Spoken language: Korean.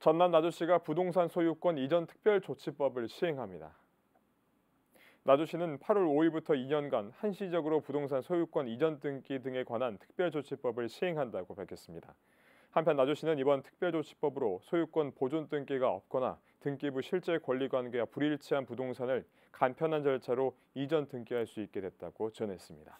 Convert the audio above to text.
전남 나주시가 부동산 소유권 이전 특별조치법을 시행합니다. 나주시는 8월 5일부터 2년간 한시적으로 부동산 소유권 이전 등기 등에 관한 특별조치법을 시행한다고 밝혔습니다. 한편 나주시는 이번 특별조치법으로 소유권 보존 등기가 없거나 등기부 실제 권리관계와 불일치한 부동산을 간편한 절차로 이전 등기할 수 있게 됐다고 전했습니다.